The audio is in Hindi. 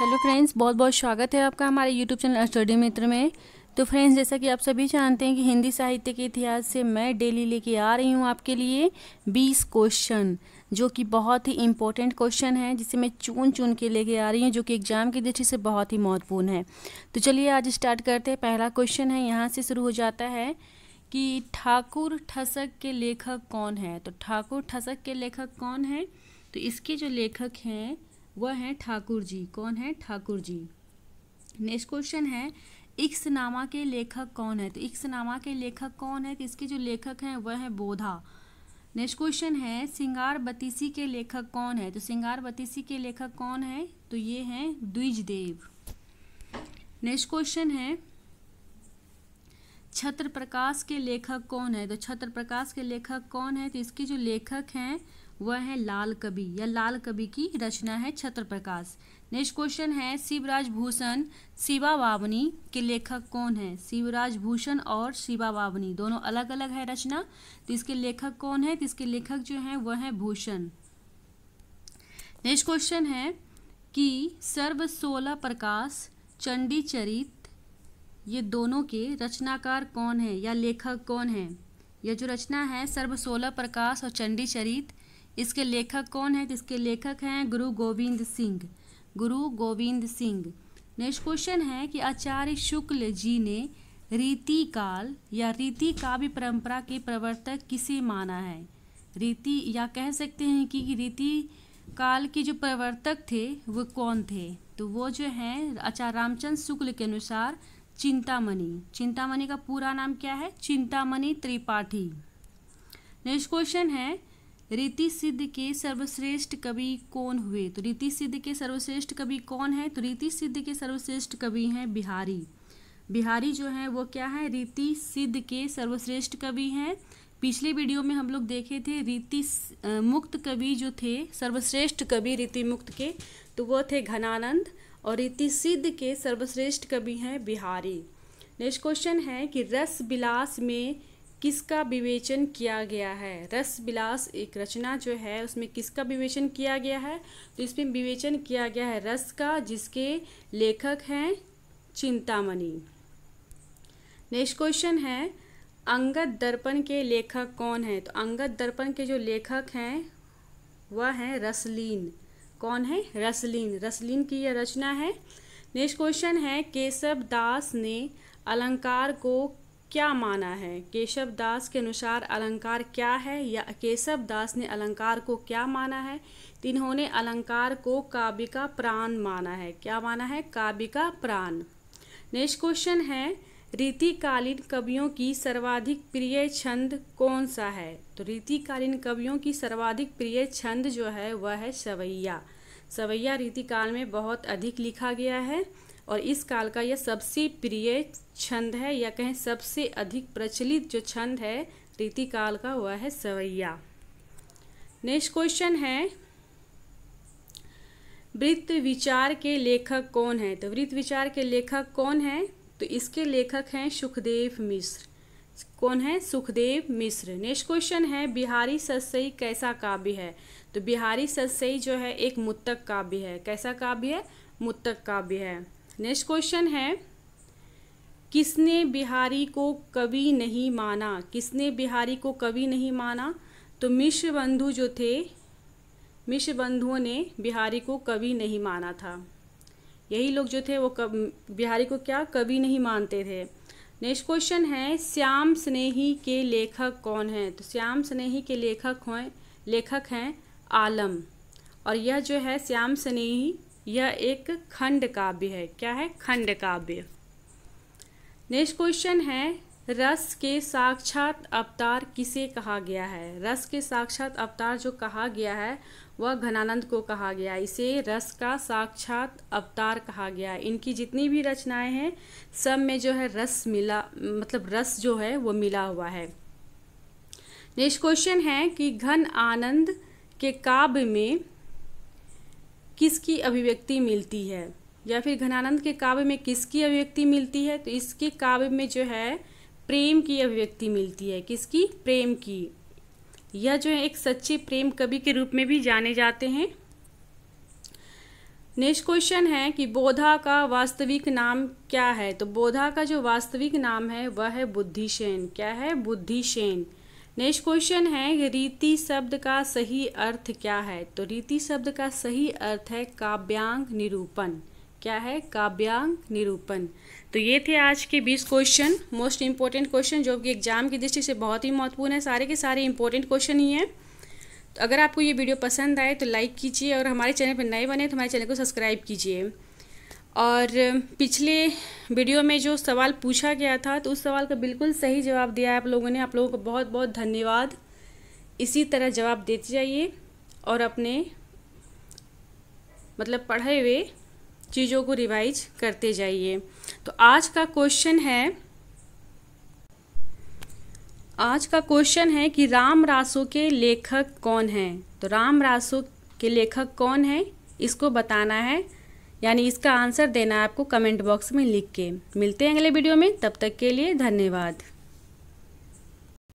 हेलो फ्रेंड्स बहुत बहुत स्वागत है आपका हमारे यूट्यूब चैनल स्टडी मित्र में तो फ्रेंड्स जैसा कि आप सभी जानते हैं कि हिंदी साहित्य के इतिहास से मैं डेली लेके आ रही हूँ आपके लिए बीस क्वेश्चन जो कि बहुत ही इम्पोर्टेंट क्वेश्चन है जिसे मैं चुन चुन के लेके आ रही हूँ जो कि एग्ज़ाम की दृष्टि से बहुत ही महत्वपूर्ण है तो चलिए आज स्टार्ट करते हैं पहला क्वेश्चन है यहाँ से शुरू हो जाता है कि ठाकुर ठसक के लेखक कौन है तो ठाकुर ठसक के लेखक कौन है तो इसके जो लेखक हैं वह हैं ठाकुर जी कौन है ठाकुर जी नेक्स्ट क्वेश्चन है इक्सनामा के लेखक कौन है तो इक्सनामा के लेखक कौन है तो इसके जो लेखक हैं वह हैं बोधा नेक्स्ट क्वेश्चन है सिंगार बतीसी के लेखक कौन है तो सिंगार बतीसी के लेखक कौन है तो ये हैं द्विजदेव नेक्स्ट क्वेश्चन है छत्र प्रकाश के लेखक कौन है तो छत्र प्रकाश के लेखक कौन है तो इसके जो लेखक हैं वह है लाल कवि या लाल कवि की रचना है छत्र प्रकाश नेक्स्ट क्वेश्चन है शिवराज भूषण शिवा बावनी के लेखक कौन है शिवराज भूषण और शिवा बावनी दोनों अलग अलग है रचना तो इसके लेखक कौन है तो इसके लेखक जो है वह है भूषण नेक्स्ट क्वेश्चन है कि सर्व सोलह प्रकाश चंडी चरित ये दोनों के रचनाकार कौन है या लेखक कौन है यह जो रचना है सर्व सोलह प्रकाश और चंडी चरित्र इसके लेखक कौन है तो इसके लेखक हैं गुरु गोविंद सिंह गुरु गोविंद सिंह नेक्स्ट क्वेश्चन है कि आचार्य शुक्ल जी ने रीति काल या रीति काव्य परंपरा के प्रवर्तक किसे माना है रीति या कह सकते हैं कि रीति काल के जो प्रवर्तक थे वो कौन थे तो वो जो हैं आचार्य रामचंद्र शुक्ल के अनुसार चिंतामणि चिंतामणि का पूरा नाम क्या है चिंतामणि त्रिपाठी नेक्स्ट क्वेश्चन है रीति सिद्ध के सर्वश्रेष्ठ कवि कौन हुए तो रीति सिद्ध के सर्वश्रेष्ठ कवि कौन है तो रीति सिद्ध के सर्वश्रेष्ठ कवि हैं बिहारी बिहारी जो है वो क्या है रीति सिद्ध के सर्वश्रेष्ठ कवि हैं पिछले वीडियो में हम लोग देखे थे रीति मुक्त कवि जो थे सर्वश्रेष्ठ कवि रीति मुक्त के तो वो थे घनानंद और रीति सिद्ध के सर्वश्रेष्ठ कवि हैं बिहारी नेक्स्ट क्वेश्चन है कि रस बिलास में किसका विवेचन किया गया है रस बिलास एक रचना जो है उसमें किसका विवेचन किया गया है तो इसमें विवेचन किया गया है रस का जिसके लेखक हैं चिंतामणि नेक्स्ट क्वेश्चन है अंगद दर्पण के लेखक कौन हैं तो अंगद दर्पण के जो लेखक हैं वह हैं रसलीन कौन है रसलीन रसलीन की यह रचना है नेक्स्ट क्वेश्चन है केशव दास ने अलंकार को क्या माना है केशव दास के अनुसार अलंकार क्या है या केशव दास ने अलंकार को क्या माना है इन्होंने अलंकार को काव्य का प्राण माना है क्या माना है काव्य का प्राण नेक्स्ट क्वेश्चन है रीतिकालीन कवियों की सर्वाधिक प्रिय छंद कौन सा है तो रीतिकालीन कवियों की सर्वाधिक प्रिय छंद जो है वह है सवैया सवैया रीतिकाल में बहुत अधिक लिखा गया है और इस काल का यह सबसे प्रिय छंद है या कहें सबसे अधिक प्रचलित जो छंद है रीति काल का हुआ है सवैया नेक्स्ट क्वेश्चन है वृत्त विचार के लेखक कौन है तो वृत्त विचार के लेखक कौन है तो इसके लेखक हैं सुखदेव मिश्र कौन है सुखदेव मिश्र नेक्स्ट क्वेश्चन है बिहारी ससई कैसा काव्य है तो बिहारी ससई जो है एक मुत्तक काव्य है कैसा काव्य है मुत्तक काव्य है नेक्स्ट क्वेश्चन है किसने बिहारी को कवि नहीं माना किसने बिहारी को कवि नहीं माना तो मिश्र बंधु जो थे मिश्र बंधुओं ने बिहारी को कवि नहीं माना था यही लोग जो थे वो कब बिहारी को क्या कवि नहीं मानते थे नेक्स्ट क्वेश्चन है श्याम स्नेही के लेखक कौन हैं तो श्याम स्नेही के लेखक हैं लेखक हैं आलम और यह जो है श्याम स्नेही यह एक खंड काव्य है क्या है खंड काव्य नेक्स्ट क्वेश्चन है रस के साक्षात अवतार किसे कहा गया है रस के साक्षात अवतार जो कहा गया है वह घनानंद को कहा गया इसे रस का साक्षात अवतार कहा गया है इनकी जितनी भी रचनाएं हैं सब में जो है रस मिला मतलब रस जो है वो मिला हुआ है नेक्स्ट क्वेश्चन है कि घन आनंद के काव्य में किसकी अभिव्यक्ति मिलती है या फिर घनानंद के काव्य में किसकी अभिव्यक्ति मिलती है तो इसके काव्य में जो है प्रेम की अभिव्यक्ति मिलती है किसकी प्रेम की यह जो है एक सच्चे प्रेम कवि के रूप में भी जाने जाते हैं नेक्स्ट क्वेश्चन है कि बोधा का वास्तविक नाम क्या है तो बोधा का जो वास्तविक नाम है वह है बुद्धिशेन क्या है बुद्धिशेन नेक्स्ट क्वेश्चन है रीति शब्द का सही अर्थ क्या है तो रीति शब्द का सही अर्थ है काव्यांग निरूपण क्या है काव्यांग निरूपण तो ये थे आज के 20 क्वेश्चन मोस्ट इंपॉर्टेंट क्वेश्चन जो कि एग्जाम की दृष्टि से बहुत ही महत्वपूर्ण है सारे के सारे इंपॉर्टेंट क्वेश्चन ही हैं तो अगर आपको ये वीडियो पसंद आए तो लाइक कीजिए और हमारे चैनल पर नए बने तो हमारे चैनल को सब्सक्राइब कीजिए और पिछले वीडियो में जो सवाल पूछा गया था तो उस सवाल का बिल्कुल सही जवाब दिया है आप लोगों ने आप लोगों को बहुत बहुत धन्यवाद इसी तरह जवाब देते जाइए और अपने मतलब पढ़े हुए चीज़ों को रिवाइज करते जाइए तो आज का क्वेश्चन है आज का क्वेश्चन है कि राम रासो के लेखक कौन हैं तो राम रासो के लेखक कौन हैं इसको बताना है यानी इसका आंसर देना है आपको कमेंट बॉक्स में लिख के मिलते हैं अगले वीडियो में तब तक के लिए धन्यवाद